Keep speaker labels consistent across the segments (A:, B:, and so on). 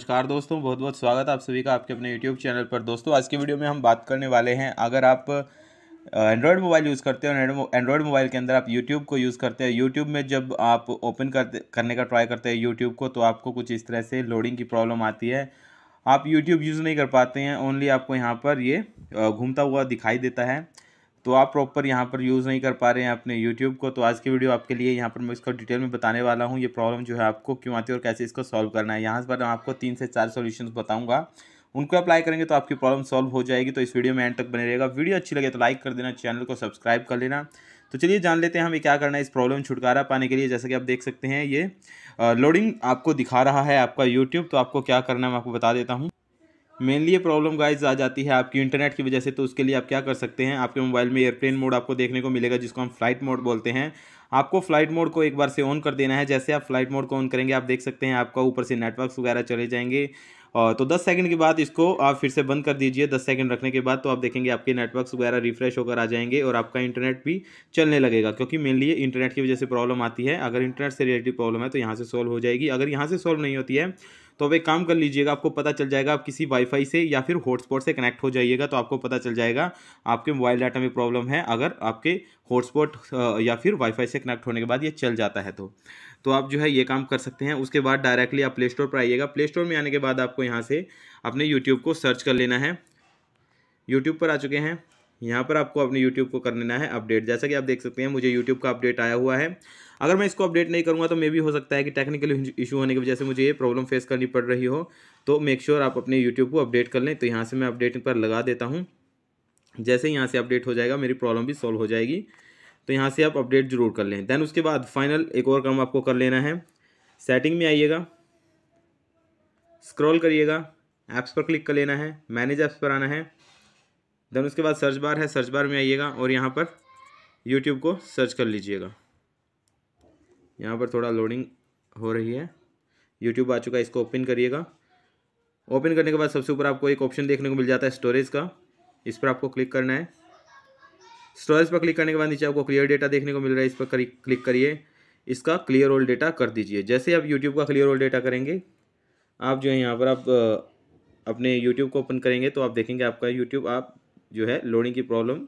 A: नमस्कार दोस्तों बहुत बहुत स्वागत है आप सभी का आपके अपने यूट्यूब चैनल पर दोस्तों आज के वीडियो में हम बात करने वाले हैं अगर आप एंड्रॉयड मोबाइल यूज़ करते हैं एंड्रॉयड मोबाइल के अंदर आप यूट्यूब को यूज़ करते हैं यूट्यूब में जब आप ओपन करते करने का ट्राई करते हैं यूट्यूब को तो आपको कुछ इस तरह से लोडिंग की प्रॉब्लम आती है आप यूट्यूब यूज़ नहीं कर पाते हैं ओनली आपको यहाँ पर ये घूमता हुआ दिखाई देता है तो आप प्रॉपर यहाँ पर यूज़ नहीं कर पा रहे हैं अपने यूट्यूब को तो आज की वीडियो आपके लिए यहाँ पर मैं इसको डिटेल में बताने वाला हूँ ये प्रॉब्लम जो है आपको क्यों आती है और कैसे इसको सॉल्व करना है यहाँ पर मैं आपको तीन से चार सोल्यूशन बताऊँगा उनको अप्लाई करेंगे तो आपकी प्रॉब्लम सॉल्व हो जाएगी तो इस वीडियो में एंड तक बने रहेगा वीडियो अच्छी लगे तो लाइक कर देना चैनल को सब्सक्राइब कर लेना तो चलिए जान लेते हैं हमें क्या करना है इस प्रॉब्लम छुटकारा पाने के लिए जैसा कि आप देख सकते हैं ये लोडिंग आपको दिखा रहा है आपका यूट्यूब तो आपको क्या करना है मैं आपको बता देता हूँ मेनली ये प्रॉब्लम गाइज आ जाती है आपकी इंटरनेट की वजह से तो उसके लिए आप क्या कर सकते हैं आपके मोबाइल में एयरप्लेन मोड आपको देखने को मिलेगा जिसको हम फ्लाइट मोड बोलते हैं आपको फ्लाइट मोड को एक बार से ऑन कर देना है जैसे आप फ्लाइट मोड को ऑन करेंगे आप देख सकते हैं आपका ऊपर से नेटवर्क वगैरह चले जाएंगे और तो 10 सेकंड के बाद इसको आप फिर से बंद कर दीजिए 10 सेकंड रखने के बाद तो आप देखेंगे आपके नेटवर्क्स वगैरह रिफ्रेश होकर आ जाएंगे और आपका इंटरनेट भी चलने लगेगा क्योंकि मेनली इंटरनेट की वजह से प्रॉब्लम आती है अगर इंटरनेट से रिलेटेड प्रॉब्लम है तो यहाँ से सॉल्व हो जाएगी अगर यहाँ से सॉल्व नहीं होती है तो अब एक काम कर लीजिएगा आपको पता चल जाएगा आप किसी वाईफाई से या फिर हॉटस्पॉट से कनेक्ट हो जाइएगा तो आपको पता चल जाएगा आपके मोबाइल डाटा में प्रॉब्लम है अगर आपके हॉटस्पॉट या फिर वाईफाई से कनेक्ट होने के बाद ये चल जाता है तो तो आप जो है ये काम कर सकते हैं उसके बाद डायरेक्टली आप प्ले स्टोर पर आइएगा प्ले स्टोर में आने के बाद आपको यहाँ से अपने यूट्यूब को सर्च कर लेना है यूट्यूब पर आ चुके हैं यहाँ पर आपको अपने यूट्यूब को कर लेना है अपडेट जैसा कि आप देख सकते हैं मुझे यूट्यूब का अपडेट आया हुआ है अगर मैं इसको अपडेट नहीं करूँगा तो मे भी हो सकता है कि टेक्निकल इशू होने की वजह से मुझे ये प्रॉब्लम फेस करनी पड़ रही हो तो मेक श्योर sure आप अपने यूट्यूब को अपडेट कर लें तो यहाँ से मैं अपडेट पर लगा देता हूँ जैसे यहाँ से अपडेट हो जाएगा मेरी प्रॉब्लम भी सॉल्व हो जाएगी तो यहाँ से आप अपडेट जरूर कर लें देन उसके बाद फाइनल एक और काम आपको कर लेना है सेटिंग में आइएगा स्क्रॉल करिएगा ऐप्स पर क्लिक कर लेना है मैनेज ऐप्स पर आना है देन उसके बाद सर्च बार है सर्च बार में आइएगा और यहाँ पर यूट्यूब को सर्च कर लीजिएगा यहाँ पर थोड़ा लोडिंग हो रही है यूट्यूब आ चुका है इसको ओपन करिएगा ओपन करने के बाद सबसे ऊपर आपको एक ऑप्शन देखने को मिल जाता है स्टोरेज का इस पर आपको क्लिक करना है स्टोरेज पर क्लिक करने के बाद नीचे आपको क्लियर डेटा देखने को मिल रहा है इस पर क्लिक करिए इसका क्लियर ओल्ड डेटा कर दीजिए जैसे आप यूट्यूब का क्लियर ओल्ड डेटा करेंगे आप जो है यहाँ पर आप अपने यूट्यूब को ओपन करेंगे तो आप देखेंगे आपका यूट्यूब आप जो है लोडिंग की प्रॉब्लम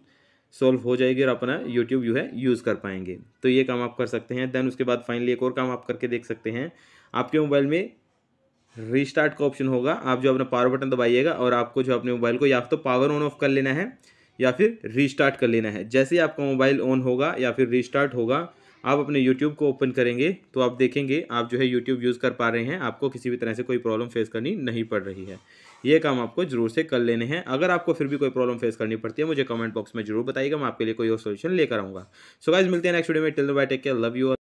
A: सॉल्व हो जाएगी और अपना यूट्यूब जो है यूज़ कर पाएंगे तो ये काम आप कर सकते हैं देन उसके बाद फाइनली एक और काम आप करके देख सकते हैं आपके मोबाइल में रीस्टार्ट का ऑप्शन होगा आप जो अपना पावर बटन दबाइएगा और आपको जो अपने मोबाइल को या तो पावर ऑन ऑफ कर लेना है या फिर रीस्टार्ट कर लेना है जैसे ही आपका मोबाइल ऑन होगा या फिर रीस्टार्ट होगा आप अपने यूट्यूब को ओपन करेंगे तो आप देखेंगे आप जो है यूट्यूब यूज़ कर पा रहे हैं आपको किसी भी तरह से कोई प्रॉब्लम फेस करनी नहीं पड़ रही है ये काम आपको जरूर से कर लेने हैं अगर आपको फिर भी कोई प्रॉब्लम फेस करनी पड़ती है मुझे कमेंट बॉक्स में जरूर बताइएगा मैं आपके लिए कोई और सोल्यूशन लेकर आऊँगा सो गाइज मिलते हैं नेक्स्ट वीडियो में till bye take care love you